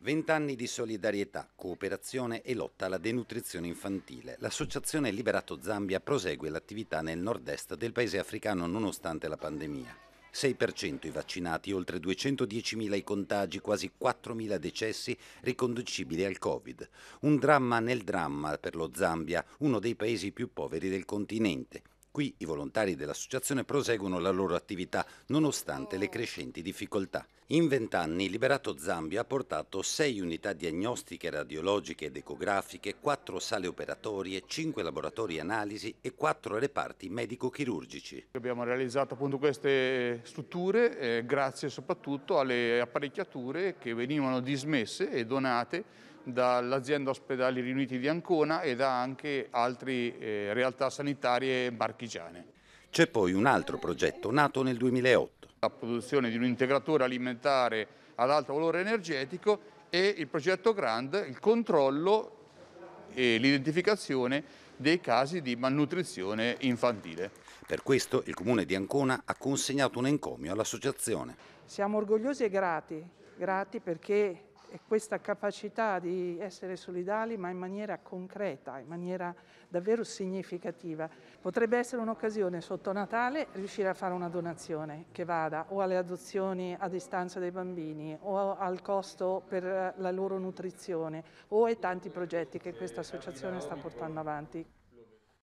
Vent'anni di solidarietà, cooperazione e lotta alla denutrizione infantile. L'associazione Liberato Zambia prosegue l'attività nel nord-est del paese africano nonostante la pandemia. 6% i vaccinati, oltre 210.000 i contagi, quasi 4.000 decessi riconducibili al Covid. Un dramma nel dramma per lo Zambia, uno dei paesi più poveri del continente. Qui i volontari dell'associazione proseguono la loro attività nonostante le crescenti difficoltà. In vent'anni Liberato Zambia ha portato sei unità diagnostiche radiologiche ed ecografiche, quattro sale operatorie, cinque laboratori analisi e quattro reparti medico-chirurgici. Abbiamo realizzato appunto queste strutture eh, grazie soprattutto alle apparecchiature che venivano dismesse e donate dall'azienda ospedali riuniti di Ancona e da anche altre eh, realtà sanitarie marchigiane. C'è poi un altro progetto nato nel 2008. La produzione di un integratore alimentare ad alto valore energetico e il progetto GRAND, il controllo e l'identificazione dei casi di malnutrizione infantile. Per questo il Comune di Ancona ha consegnato un encomio all'associazione. Siamo orgogliosi e grati, grati perché e questa capacità di essere solidali ma in maniera concreta, in maniera davvero significativa. Potrebbe essere un'occasione sotto Natale riuscire a fare una donazione che vada o alle adozioni a distanza dei bambini o al costo per la loro nutrizione o ai tanti progetti che questa associazione sta portando avanti.